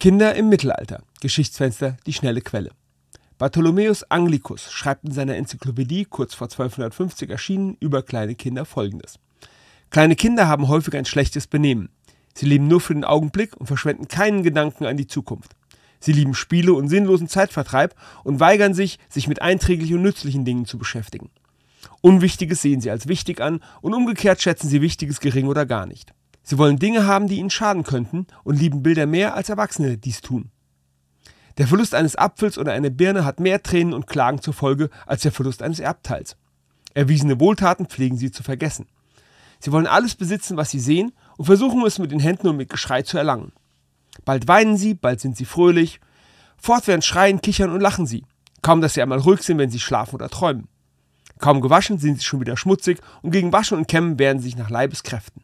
Kinder im Mittelalter. Geschichtsfenster, die schnelle Quelle. Bartholomäus Anglicus schreibt in seiner Enzyklopädie kurz vor 1250 erschienen über kleine Kinder folgendes. Kleine Kinder haben häufig ein schlechtes Benehmen. Sie leben nur für den Augenblick und verschwenden keinen Gedanken an die Zukunft. Sie lieben Spiele und sinnlosen Zeitvertreib und weigern sich, sich mit einträglichen und nützlichen Dingen zu beschäftigen. Unwichtiges sehen sie als wichtig an und umgekehrt schätzen sie Wichtiges gering oder gar nicht. Sie wollen Dinge haben, die ihnen schaden könnten und lieben Bilder mehr als Erwachsene dies tun. Der Verlust eines Apfels oder einer Birne hat mehr Tränen und Klagen zur Folge als der Verlust eines Erbteils. Erwiesene Wohltaten pflegen sie zu vergessen. Sie wollen alles besitzen, was sie sehen und versuchen es mit den Händen und mit Geschrei zu erlangen. Bald weinen sie, bald sind sie fröhlich. Fortwährend schreien, kichern und lachen sie. Kaum, dass sie einmal ruhig sind, wenn sie schlafen oder träumen. Kaum gewaschen sind sie schon wieder schmutzig und gegen Waschen und Kämmen wehren sie sich nach Leibeskräften.